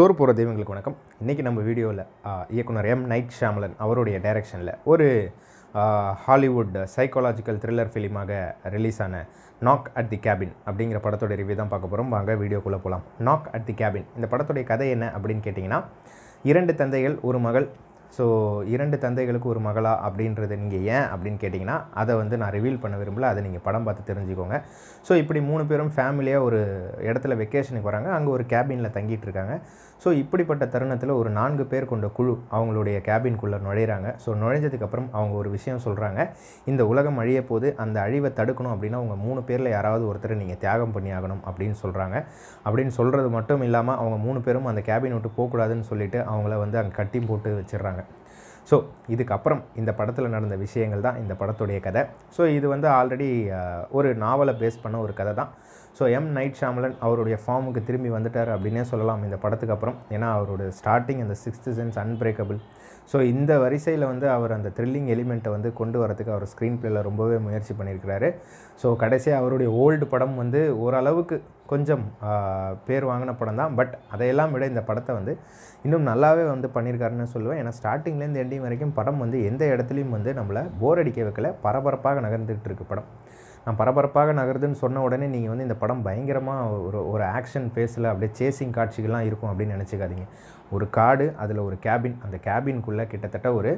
சோறு போகிற தெய்வங்களுக்கு வணக்கம் இன்றைக்கி நம்ம வீடியோவில் இயக்குனர் எம் நைட் ஷாமலன் அவருடைய டைரக்ஷனில் ஒரு ஹாலிவுட் சைக்காலாஜிக்கல் த்ரில்லர் ஃபிலிமாக ரிலீஸ் ஆன நாக் அட் தி கேபின் அப்படிங்கிற படத்தோட ரிவ்யூ தான் பார்க்க போகிறோம் வாங்க வீடியோக்குள்ளே போகலாம் நாக் அட் தி கேபின் இந்த படத்துடைய கதை என்ன அப்படின்னு கேட்டிங்கன்னா இரண்டு தந்தைகள் ஒரு மகள் ஸோ இரண்டு தந்தைகளுக்கு ஒரு மகளா அப்படின்றத நீங்கள் ஏன் அப்படின்னு கேட்டிங்கன்னா அதை வந்து நான் ரிவீல் பண்ண விரும்பல அதை நீங்கள் படம் பார்த்து தெரிஞ்சுக்கோங்க ஸோ இப்படி மூணு பேரும் ஃபேமிலியாக ஒரு இடத்துல வெக்கேஷனுக்கு வராங்க அங்கே ஒரு கேபினில் தங்கிட்டு இருக்காங்க ஸோ இப்படிப்பட்ட தருணத்தில் ஒரு நான்கு பேர் கொண்ட குழு அவங்களுடைய கேபின்குள்ளே நுழையிறாங்க ஸோ நுழைஞ்சதுக்கப்புறம் அவங்க ஒரு விஷயம் சொல்கிறாங்க இந்த உலகம் அழிய போது அந்த அழிவை தடுக்கணும் அப்படின்னா அவங்க மூணு பேரில் யாராவது ஒருத்தரை நீங்கள் தியாகம் பண்ணி ஆகணும் அப்படின்னு சொல்கிறாங்க அப்படின்னு சொல்கிறது மட்டும் இல்லாமல் அவங்க மூணு பேரும் அந்த கேபின் விட்டு போகக்கூடாதுன்னு சொல்லிவிட்டு அவங்கள வந்து அங்கே கட்டி போட்டு வச்சிடுறாங்க ஸோ இதுக்கப்புறம் இந்த படத்தில் நடந்த விஷயங்கள் தான் இந்த படத்துடைய கதை ஸோ இது வந்து ஆல்ரெடி uh, ஒரு நாவலை பேஸ் பண்ண ஒரு கதை தான் ஸோ எம் நைட் ஷாமலன் அவருடைய ஃபார்முக்கு திரும்பி வந்துட்டார் அப்படின்னே சொல்லலாம் இந்த படத்துக்கு அப்புறம் ஏன்னா அவருடைய ஸ்டார்டிங் அந்த சிக்ஸ்த்து சென்ஸ் அன்பிரேக்கபிள் ஸோ இந்த வரிசையில் வந்து அவர் அந்த த்ரில்லிங் எலிமெண்ட்டை வந்து கொண்டு வரதுக்கு அவர் ஸ்க்ரீன் பிளேயில் ரொம்பவே முயற்சி பண்ணியிருக்கிறாரு ஸோ கடைசியாக அவருடைய ஓல்டு படம் வந்து ஓரளவுக்கு கொஞ்சம் பேர் வாங்கின படம் தான் பட் அதையெல்லாம் விட இந்த படத்தை வந்து இன்னும் நல்லாவே வந்து பண்ணியிருக்காருன்னு சொல்லுவேன் ஏன்னா ஸ்டார்டிங்லேருந்து எண்டிங் வரைக்கும் படம் வந்து எந்த இடத்துலையும் வந்து நம்மளை போர் அடிக்க வைக்கல பரபரப்பாக நகர்ந்துகிட்டு இருக்கு படம் நான் பரபரப்பாக நகருதுன்னு சொன்ன உடனே நீங்கள் வந்து இந்த படம் பயங்கரமாக ஒரு ஒரு ஆக்ஷன் ஃபேஸில் அப்படியே சேசிங் காட்சிகள்லாம் இருக்கும் அப்படின்னு நினச்சிக்காதீங்க ஒரு காடு அதில் ஒரு கேபின் அந்த கேபின்குள்ளே கிட்டத்தட்ட ஒரு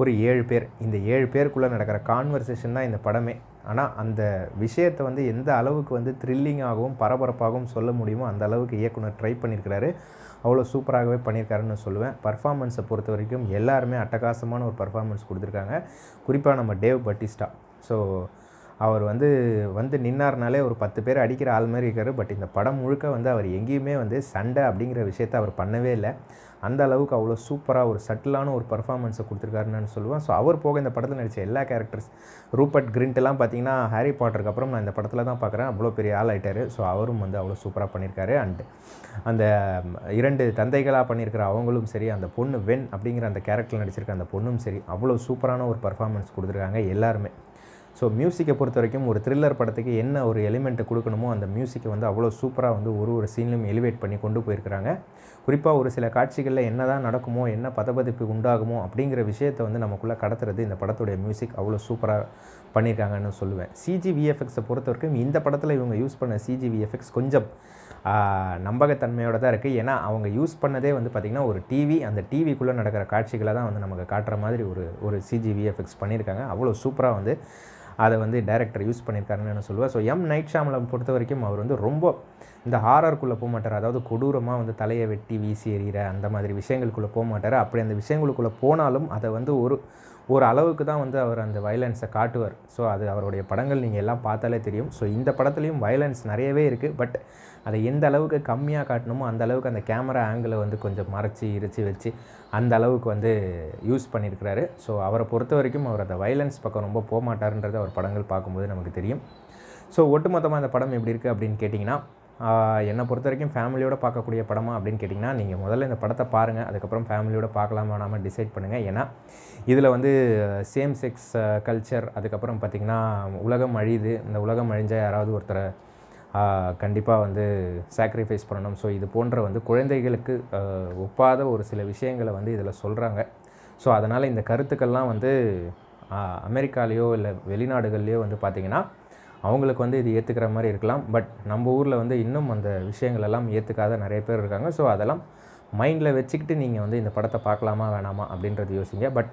ஒரு ஏழு பேர் இந்த ஏழு பேருக்குள்ளே நடக்கிற கான்வர்சேஷன் தான் இந்த படமே ஆனால் அந்த விஷயத்தை வந்து எந்த அளவுக்கு வந்து த்ரில்லிங்காகவும் பரபரப்பாகவும் சொல்ல முடியுமோ அந்த அளவுக்கு இயக்குனர் ட்ரை பண்ணியிருக்கிறாரு அவ்வளோ சூப்பராகவே பண்ணியிருக்காருன்னு சொல்லுவேன் பர்ஃபார்மன்ஸை பொறுத்த வரைக்கும் எல்லாருமே அட்டகாசமான ஒரு பர்ஃபார்மன்ஸ் கொடுத்துருக்காங்க குறிப்பாக நம்ம டேவ் பட்டிஸ்டா ஸோ அவர் வந்து வந்து நின்னார்னாலே ஒரு பத்து பேர் அடிக்கிற ஆள் மாதிரி இருக்கார் பட் இந்த படம் முழுக்க வந்து அவர் எங்கேயுமே வந்து சண்டை அப்படிங்கிற விஷயத்த அவர் பண்ணவே இல்லை அந்த அளவுக்கு அவ்வளோ சூப்பராக ஒரு சட்டிலான ஒரு பர்ஃபார்மன்ஸை கொடுத்துருக்காருன்னு சொல்லுவேன் ஸோ அவர் போக இந்த படத்தில் நடித்த எல்லா கேரக்டர்ஸ் ரூபர்ட் கிரிண்ட்லாம் பார்த்தீங்கன்னா ஹாரி பாட்டருக்கு அப்புறம் நான் இந்த படத்தில் தான் பார்க்குறேன் அவ்வளோ பெரிய ஆள் ஆகிட்டார் ஸோ அவரும் வந்து அவ்வளோ சூப்பராக பண்ணியிருக்காரு அண்ட் அந்த இரண்டு தந்தைகளாக பண்ணியிருக்கிற அவங்களும் சரி அந்த பொண்ணு வென் அப்படிங்கிற அந்த கேரக்டர் நடிச்சிருக்க அந்த பொண்ணும் சரி அவ்வளோ சூப்பரான ஒரு பர்ஃபார்மன்ஸ் கொடுத்துருக்காங்க எல்லாருமே ஸோ மியூசிக்கை பொறுத்த வரைக்கும் ஒரு த்ரில்லர் படத்துக்கு என்ன ஒரு எலிமெண்ட்டை கொடுக்கணுமோ அந்த மியூசிக்கை வந்து அவ்வளோ சூப்பராக வந்து ஒரு ஒரு சீன்லையும் எலிவேட் பண்ணி கொண்டு போயிருக்கிறாங்க குறிப்பாக ஒரு சில காட்சிகளில் என்ன தான் நடக்குமோ என்ன பதப்பதிப்பு உண்டாகுமோ அப்படிங்கிற விஷயத்தை வந்து நமக்குள்ளே கடத்துறது இந்த படத்துடைய மியூசிக் அவ்வளோ சூப்பராக பண்ணியிருக்காங்கன்னு சொல்லுவேன் சிஜி விஎஃப்எக்ஸை பொறுத்த வரைக்கும் இந்த படத்தில் இவங்க யூஸ் பண்ண சிஜி விஎஃப்எக்ஸ் கொஞ்சம் நம்பகத்தன்மையோடு தான் இருக்குது ஏன்னா அவங்க யூஸ் பண்ணதே வந்து பார்த்திங்கன்னா ஒரு டிவி அந்த டிவிக்குள்ளே நடக்கிற காட்சிகளை தான் வந்து நமக்கு காட்டுற மாதிரி ஒரு ஒரு சிஜி விஎஃப்எக்ஸ் பண்ணியிருக்காங்க அவ்வளோ சூப்பராக வந்து அதை வந்து டேரக்டர் யூஸ் பண்ணியிருக்காருன்னு நான் சொல்லுவேன் ஸோ எம் நைட் ஷாமலம் பொறுத்த வரைக்கும் அவர் வந்து ரொம்ப இந்த ஹாரருக்குள்ளே போக மாட்டார் அதாவது கொடூரமாக வந்து தலையை வெட்டி வீசி எறிகிற அந்த மாதிரி விஷயங்களுக்குள்ளே போக மாட்டார் அப்படி அந்த விஷயங்களுக்குள்ளே போனாலும் அதை வந்து ஒரு ஒரு அளவுக்கு தான் வந்து அவர் அந்த வயலன்ஸை காட்டுவார் ஸோ அது அவருடைய படங்கள் நீங்கள் எல்லாம் பார்த்தாலே தெரியும் ஸோ இந்த படத்துலேயும் வயலன்ஸ் நிறையவே இருக்குது பட் அதை எந்த அளவுக்கு கம்மியாக காட்டணுமோ அந்த அளவுக்கு அந்த கேமரா ஆங்கிளை வந்து கொஞ்சம் மறைச்சி இறைச்சி வச்சு அந்த அளவுக்கு வந்து யூஸ் பண்ணியிருக்கிறாரு ஸோ அவரை பொறுத்த வரைக்கும் அவர் அந்த வயலன்ஸ் பக்கம் ரொம்ப போக அவர் படங்கள் பார்க்கும்போது நமக்கு தெரியும் ஸோ ஒட்டுமொத்தமாக அந்த படம் எப்படி இருக்குது அப்படின்னு கேட்டிங்கன்னா என்னை பொறுத்த வரைக்கும் ஃபேமிலியோட பார்க்கக்கூடிய படமா அப்படின்னு கேட்டிங்கன்னா நீங்கள் முதல்ல இந்த படத்தை பாருங்கள் அதுக்கப்புறம் ஃபேமிலியோட பார்க்கலாம் வேணாமல் டிசைட் பண்ணுங்கள் ஏன்னா இதில் வந்து சேம் செக்ஸ் கல்ச்சர் அதுக்கப்புறம் பார்த்திங்கன்னா உலகம் அழியுது இந்த உலகம் அழிஞ்சால் யாராவது ஒருத்தரை கண்டிப்பாக வந்து சாக்ரிஃபைஸ் பண்ணணும் ஸோ இது போன்ற வந்து குழந்தைகளுக்கு ஒப்பாத ஒரு சில விஷயங்களை வந்து இதில் சொல்கிறாங்க ஸோ அதனால் இந்த கருத்துக்கள்லாம் வந்து அமெரிக்காலேயோ இல்லை வெளிநாடுகள்லேயோ வந்து பார்த்திங்கன்னா அவங்களுக்கு வந்து இது ஏற்றுக்கிற மாதிரி இருக்கலாம் பட் நம்ம ஊரில் வந்து இன்னும் அந்த விஷயங்கள் எல்லாம் ஏற்றுக்காத நிறைய பேர் இருக்காங்க ஸோ அதெல்லாம் மைண்டில் வச்சுக்கிட்டு நீங்கள் வந்து இந்த படத்தை பார்க்கலாமா வேணாமா அப்படின்றது யோசிங்க பட்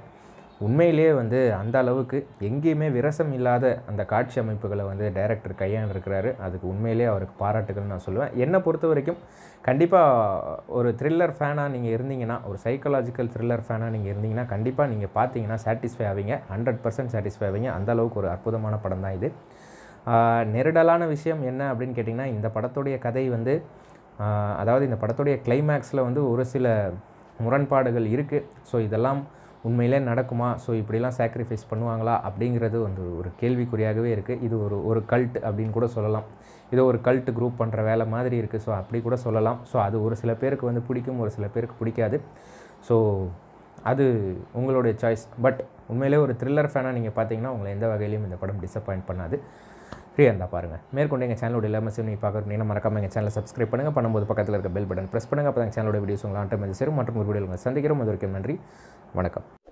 உண்மையிலேயே வந்து அந்த அளவுக்கு எங்கேயுமே விரசம் இல்லாத அந்த காட்சி அமைப்புகளை வந்து டைரக்டர் இருக்கிறாரு அதுக்கு உண்மையிலே அவருக்கு பாராட்டுகள்னு நான் சொல்லுவேன் என்னை பொறுத்த வரைக்கும் கண்டிப்பாக ஒரு த்ரில்லர் ஃபேனாக நீங்கள் இருந்தீங்கன்னா ஒரு சைக்கலாஜிக்கல் த்ரில்லர் ஃபேனாக நீங்கள் இருந்தீங்கன்னா கண்டிப்பாக நீங்கள் பார்த்தீங்கன்னா சாட்டிஸ்ஃபை ஆவீங்க ஹண்ட்ரட் பர்சன்ட் சாட்டிஸ்ஃபை ஆவீங்க அந்த அளவுக்கு ஒரு அற்புதமான படம் தான் இது நெருடலான விஷயம் என்ன அப்படின்னு கேட்டிங்கன்னா இந்த படத்துடைய கதை வந்து அதாவது இந்த படத்துடைய கிளைமேக்ஸில் வந்து ஒரு சில முரண்பாடுகள் இருக்குது ஸோ இதெல்லாம் உண்மையிலே நடக்குமா ஸோ இப்படிலாம் சாக்ரிஃபைஸ் பண்ணுவாங்களா அப்படிங்கிறது வந்து ஒரு கேள்விக்குறியாகவே இருக்குது இது ஒரு ஒரு கல்ட் அப்படின்னு கூட சொல்லலாம் இதோ ஒரு கல்ட் குரூப் பண்ணுற வேலை மாதிரி இருக்குது ஸோ அப்படி கூட சொல்லலாம் ஸோ அது ஒரு சில பேருக்கு வந்து பிடிக்கும் ஒரு சில பேருக்கு பிடிக்காது ஸோ அது உங்களுடைய சாய்ஸ் பட் உண்மையிலே ஒரு த்ரில்லர் ஃபேனாக நீங்கள் பார்த்தீங்கன்னா உங்களை எந்த வகையிலையும் இந்த படம் டிஸப்பாயின்ட் பண்ணாது ஃப்ரீயாக இருந்தால் பாருங்கள் மேற்கொண்டு எங்கள் சேனலோட எல்லாமே நீங்கள் பார்க்குறீங்கன்னா மறக்காமல் எங்கள் சேனலை சப்ஸ்கிரைப் பண்ணுங்கள் பண்ணும்போது பக்கத்தில் இருக்க பெல் பட்டன் ப்ரெஸ் பண்ணுங்கள் அப்போ தான் சேனலோட வீடியோஸ் உங்களை ஆட்டோமேட்டிக் சேரும் மற்றும் ஒரு வீடியோ சந்திக்கிறோம் அது வரைக்கும் நன்றி வணக்கம்